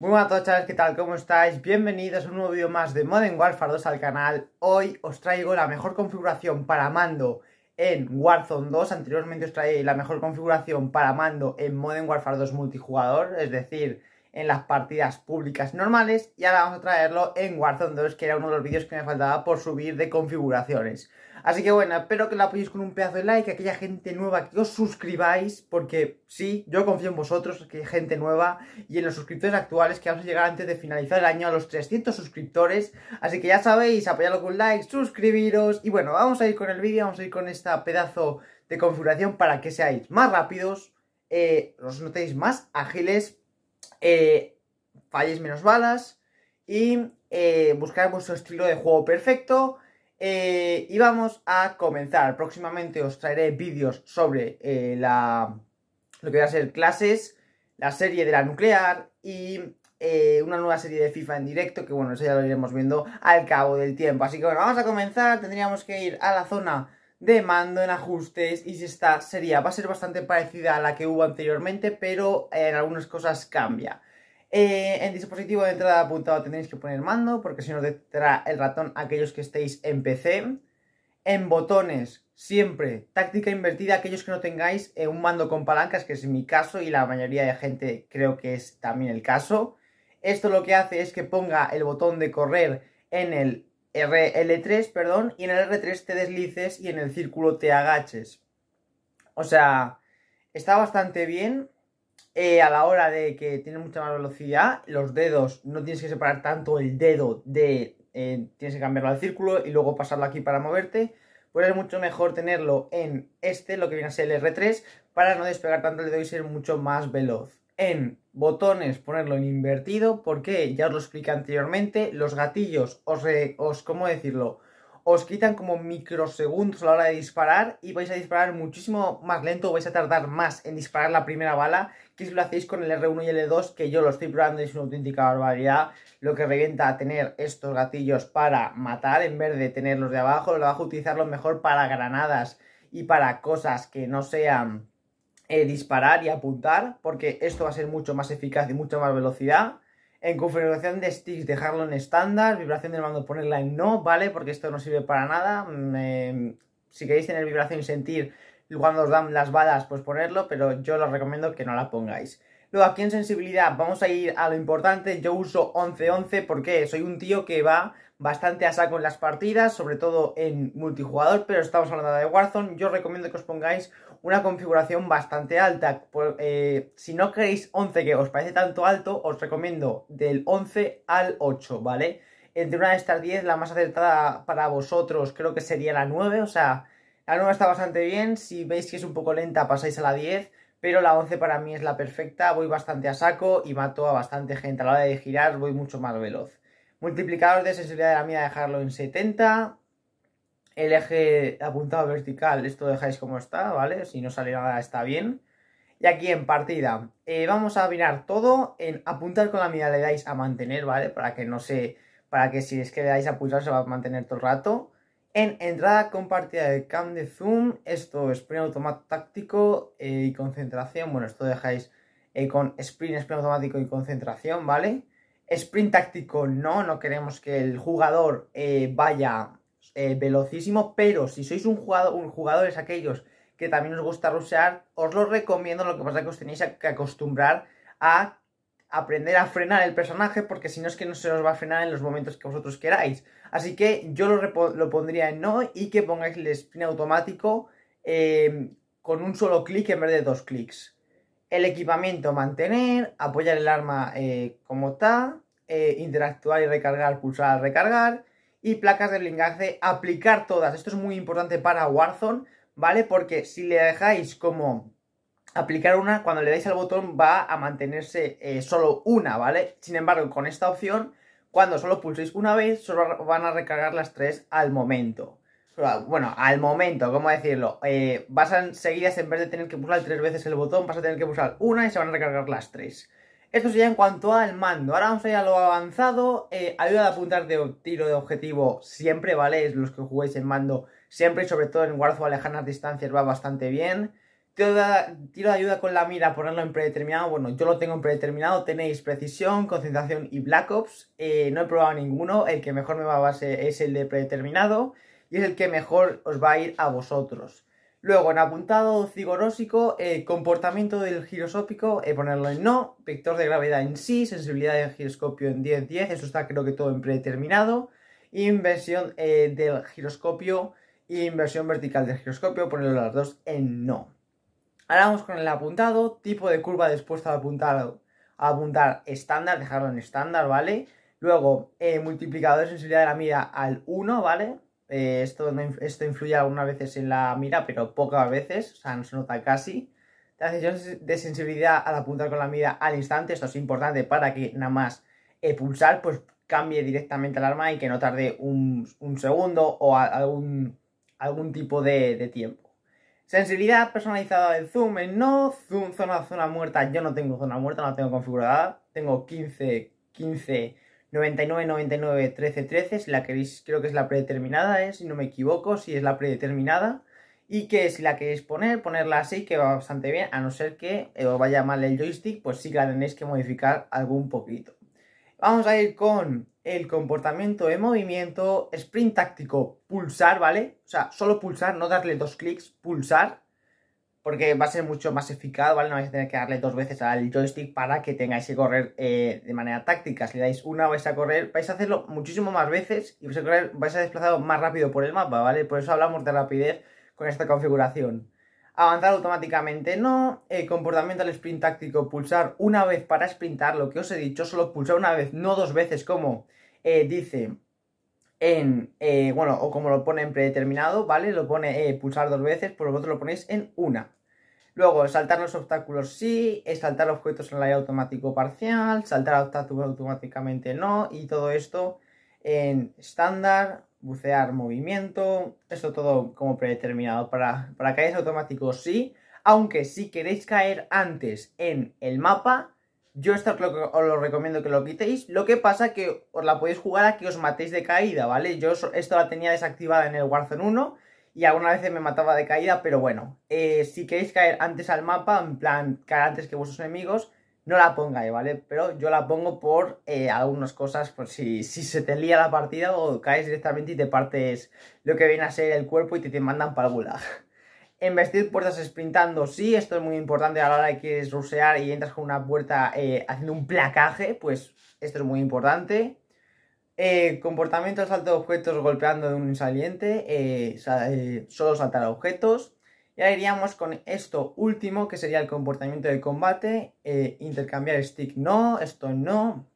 Muy buenas a ¿qué tal? ¿Cómo estáis? Bienvenidos a un nuevo vídeo más de Modern Warfare 2 al canal. Hoy os traigo la mejor configuración para mando en Warzone 2. Anteriormente os traí la mejor configuración para mando en Modern Warfare 2 multijugador, es decir, en las partidas públicas normales y ahora vamos a traerlo en Warzone 2, que era uno de los vídeos que me faltaba por subir de configuraciones. Así que bueno, espero que lo apoyéis con un pedazo de like, aquella gente nueva que os suscribáis, porque sí, yo confío en vosotros, que gente nueva y en los suscriptores actuales que vamos a llegar antes de finalizar el año a los 300 suscriptores. Así que ya sabéis, apoyadlo con like, suscribiros y bueno, vamos a ir con el vídeo, vamos a ir con este pedazo de configuración para que seáis más rápidos, eh, os notéis más ágiles, eh, falléis menos balas y eh, buscar vuestro estilo de juego perfecto. Eh, y vamos a comenzar. Próximamente os traeré vídeos sobre eh, la, lo que va a ser clases, la serie de la nuclear y una nueva serie de FIFA en directo, que bueno, eso ya lo iremos viendo al cabo del tiempo. Así que bueno, vamos a comenzar, tendríamos que ir a la zona de mando en ajustes y si esta sería va a ser bastante parecida a la que hubo anteriormente pero eh, en algunas cosas cambia eh, en dispositivo de entrada apuntado tendréis que poner mando porque si no trae el ratón aquellos que estéis en PC en botones siempre táctica invertida aquellos que no tengáis eh, un mando con palancas que es mi caso y la mayoría de gente creo que es también el caso esto lo que hace es que ponga el botón de correr en el RL3, perdón, y en el R3 te deslices y en el círculo te agaches. O sea, está bastante bien eh, a la hora de que tiene mucha más velocidad. Los dedos, no tienes que separar tanto el dedo de... Eh, tienes que cambiarlo al círculo y luego pasarlo aquí para moverte. Pues es mucho mejor tenerlo en este, lo que viene a ser el R3, para no despegar tanto el dedo y ser mucho más veloz en botones ponerlo en invertido porque ya os lo expliqué anteriormente, los gatillos os, os ¿cómo decirlo? Os quitan como microsegundos a la hora de disparar y vais a disparar muchísimo más lento, vais a tardar más en disparar la primera bala que si lo hacéis con el R1 y el l e 2 que yo lo estoy probando, es una auténtica barbaridad lo que revienta a tener estos gatillos para matar en vez de tenerlos de abajo, lo de a utilizarlo mejor para granadas y para cosas que no sean eh, disparar y apuntar, porque esto va a ser mucho más eficaz y mucha más velocidad. En configuración de sticks, dejarlo en estándar. Vibración del mando, ponerla en no, ¿vale? Porque esto no sirve para nada. Mm, em, si queréis tener vibración y sentir cuando os dan las balas, pues ponerlo, pero yo os recomiendo que no la pongáis. Luego aquí en sensibilidad vamos a ir a lo importante, yo uso 11-11 porque soy un tío que va bastante a saco en las partidas, sobre todo en multijugador, pero estamos hablando de Warzone. Yo os recomiendo que os pongáis una configuración bastante alta. Pues, eh, si no queréis 11 que os parece tanto alto, os recomiendo del 11 al 8, ¿vale? Entre una de estas 10, la más acertada para vosotros creo que sería la 9, o sea, la 9 está bastante bien. Si veis que es un poco lenta, pasáis a la 10 pero la 11 para mí es la perfecta, voy bastante a saco y mato a bastante gente. A la hora de girar voy mucho más veloz. Multiplicador de sensibilidad de la mía, dejarlo en 70. El eje apuntado vertical, esto dejáis como está, ¿vale? Si no sale nada está bien. Y aquí en partida, eh, vamos a mirar todo. En apuntar con la mira le dais a mantener, ¿vale? Para que no se... Para que si es que le dais a pulsar se va a mantener todo el rato. En entrada compartida de cam de zoom, esto es sprint automático táctico eh, y concentración. Bueno, esto dejáis eh, con sprint, sprint automático y concentración, ¿vale? vale sprint táctico no, no queremos que el jugador eh, vaya eh, velocísimo, pero si sois un jugador, un es aquellos que también os gusta rushear, os lo recomiendo, lo que pasa es que os tenéis que acostumbrar a aprender a frenar el personaje, porque si no es que no se os va a frenar en los momentos que vosotros queráis. Así que yo lo, lo pondría en no y que pongáis el sprint automático eh, con un solo clic en vez de dos clics el equipamiento mantener, apoyar el arma eh, como está, eh, interactuar y recargar, pulsar, recargar, y placas de blindaje, aplicar todas. Esto es muy importante para Warzone, ¿vale? Porque si le dejáis como aplicar una, cuando le dais al botón va a mantenerse eh, solo una, ¿vale? Sin embargo, con esta opción, cuando solo pulséis una vez, solo van a recargar las tres al momento bueno, al momento, ¿cómo decirlo? Eh, vas a seguidas, en vez de tener que pulsar tres veces el botón, vas a tener que pulsar una y se van a recargar las tres. Esto sería en cuanto al mando. Ahora vamos a ir a lo avanzado. Eh, ayuda a apuntar de tiro de objetivo siempre, ¿vale? Es los que jugáis en mando siempre y sobre todo en Warzone a lejanas distancias va bastante bien. Tiro de, ayuda con la mira, ponerlo en predeterminado. Bueno, yo lo tengo en predeterminado. Tenéis precisión, concentración y Black Ops. Eh, no he probado ninguno. El que mejor me va a base es el de predeterminado y es el que mejor os va a ir a vosotros. Luego, en apuntado cigorósico, eh, comportamiento del giroscópico, eh, ponerlo en no, vector de gravedad en sí, sensibilidad del giroscopio en 10-10, eso está creo que todo en predeterminado, inversión eh, del giroscopio inversión vertical del giroscopio, ponerlo las dos en no. Ahora vamos con el apuntado, tipo de curva dispuesta a apuntar, a apuntar estándar, dejarlo en estándar, ¿vale? Luego, multiplicador de sensibilidad de la mira al 1, ¿vale? Eh, esto, esto influye algunas veces en la mira, pero pocas veces, o sea, no se nota casi. La sensación de sensibilidad al apuntar con la mira al instante, esto es importante para que nada más pulsar, pues cambie directamente el arma y que no tarde un, segundo o algún, algún tipo de, tiempo. Sensibilidad personalizada del zoom no, zoom, zona, zona muerta, yo no tengo zona muerta, no tengo configurada, tengo 15, 15 99991313, 13, si la queréis, creo que es la predeterminada, ¿eh? si no me equivoco, si es la predeterminada. Y que si la queréis poner, ponerla así, que va bastante bien, a no ser que eh, os vaya mal el joystick, pues sí que la tenéis que modificar algún poquito. Vamos a ir con el comportamiento de movimiento, sprint táctico, pulsar, ¿vale? O sea, solo pulsar, no darle dos clics, pulsar porque va a ser mucho más eficaz, ¿vale? No vais a tener que darle dos veces al joystick para que tengáis que correr eh, de manera táctica. Si le dais una, vais a correr, vais a hacerlo muchísimo más veces y vais a correr, vais más rápido por el mapa, ¿vale? Por eso hablamos de rapidez con esta configuración. Avanzar automáticamente no, eh, comportamiento al sprint táctico, pulsar una vez para sprintar, lo que os he dicho, solo pulsar una vez, no dos veces, como eh, dice en, bueno, o como lo pone en predeterminado, ¿vale? Lo pone pulsar dos veces, por lo tanto lo ponéis en una. Luego, saltar los obstáculos sí, saltar objetos en el área automático parcial, saltar obstáculos automáticamente no, y todo esto en estándar, bucear movimiento, esto todo como predeterminado. Para, para caídas automáticos sí, aunque si queréis caer antes en el mapa, yo esto os lo, recomiendo que lo quitéis. Lo que pasa que os la podéis jugar a que os matéis de caída, ¿vale? Yo esto la tenía desactivada en el Warzone 1 y alguna vez me mataba de caída, pero bueno, eh, si queréis caer antes al mapa, en plan, caer antes que vuestros enemigos, no la pongáis, ¿vale? Pero yo la pongo por eh, algunas cosas, por si, si, se te lía la partida o caes directamente y te partes lo que viene a ser el cuerpo y te, mandan para En Investir puertas sprintando, sí, esto es muy importante a la hora que quieres rusear y entras con una puerta eh, haciendo un placaje, pues esto es muy importante comportamiento eh, comportamiento salto de objetos golpeando de un saliente, eh, eh, solo saltar objetos. Y ahora iríamos con esto último, que sería el comportamiento de combate. intercambiar stick no, esto no.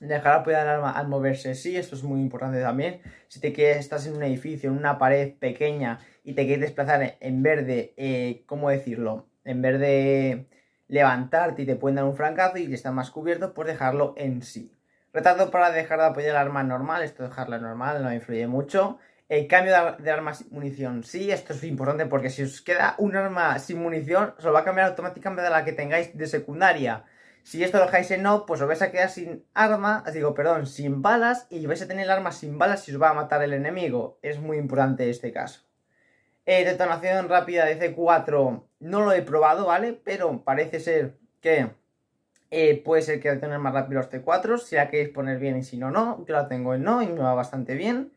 Dejar apoyar el arma al moverse sí, esto es muy importante también. Si te quedas, estás en un edificio, en una pared pequeña y te quieres desplazar en verde, ¿cómo decirlo? En verde levantarte y te pueden dar un francazo y está más cubierto, pues dejarlo en sí. Retardo para dejar de apoyar el arma normal, esto dejarla normal no influye mucho. El cambio de arma sin munición, sí, esto es importante porque si os queda un arma sin munición, se lo va a cambiar automáticamente de la que tengáis de secundaria. Si esto lo dejáis en no, pues os vais a quedar sin arma, digo, perdón, sin balas y vais a tener el arma sin balas si os va a matar el enemigo. Es muy importante este caso. Eh, detonación rápida de C4 no lo he probado, ¿vale? Pero parece ser que eh, puede ser que tener más rápido los T4, si la queréis poner bien y si no, no. Yo la tengo en no y me va bastante bien.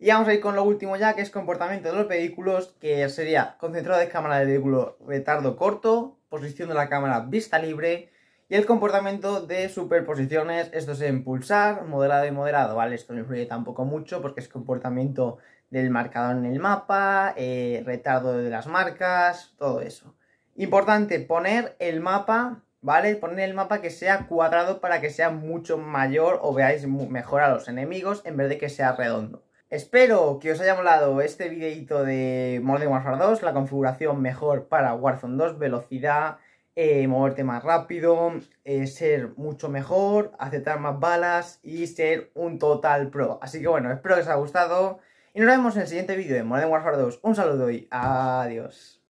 Y vamos a ir con lo último ya, que es comportamiento de los vehículos, que sería concentrado de cámara de vehículo retardo corto, posición de la cámara vista libre y el comportamiento de superposiciones, esto es en pulsar, moderado y moderado, ¿vale? Esto no influye tampoco mucho porque es comportamiento del marcador en el mapa, eh, retardo de las marcas, todo eso. Importante poner el mapa ¿vale? Poner el mapa que sea cuadrado para que sea mucho mayor o veáis mejor a los enemigos en vez de que sea redondo. Espero que os haya molado este videito de Modern Warfare 2, la configuración mejor para Warzone 2, velocidad, eh, moverte más rápido, eh, ser mucho mejor, aceptar más balas y ser un total pro. Así que bueno, espero que os haya gustado y nos vemos en el siguiente vídeo de Modern Warfare 2. Un saludo y adiós.